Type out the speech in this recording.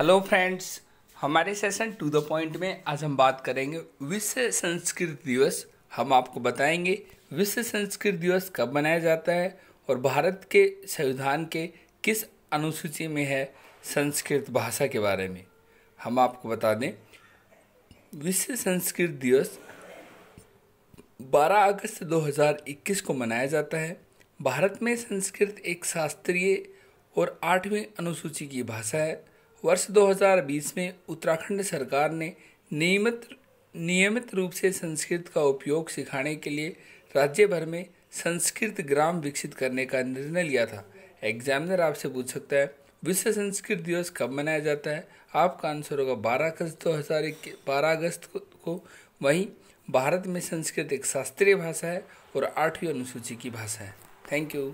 hello friends हमारे session to the point में आज हम बात करेंगे विश्व संस्कृत दिवस हम आपको बताएंगे विश्व संस्कृत दिवस कब मनाया जाता है और भारत के संविधान के किस अनुसूची में है संस्कृत भाषा के बारे में हम आपको बता दें विश्व संस्कृत दिवस 12 अगस्त 2021 को मनाया जाता है भारत में संस्कृत एक शास्त्रीय और आठवीं अनुसूची की भाषा है वर्ष 2020 में उत्तराखंड सरकार ने नियमित नियमित रूप से संस्कृत का उपयोग सिखाने के लिए राज्य भर में संस्कृत ग्राम विकसित करने का निर्णय लिया था एग्जामिनर आपसे पूछ सकता है विश्व संस्कृत दिवस कब मनाया जाता है आपका आंसर होगा बारह अगस्त दो हज़ार बारह अगस्त को, को वहीं भारत में संस्कृत एक शास्त्रीय भाषा है और आठवीं अनुसूची की भाषा है थैंक यू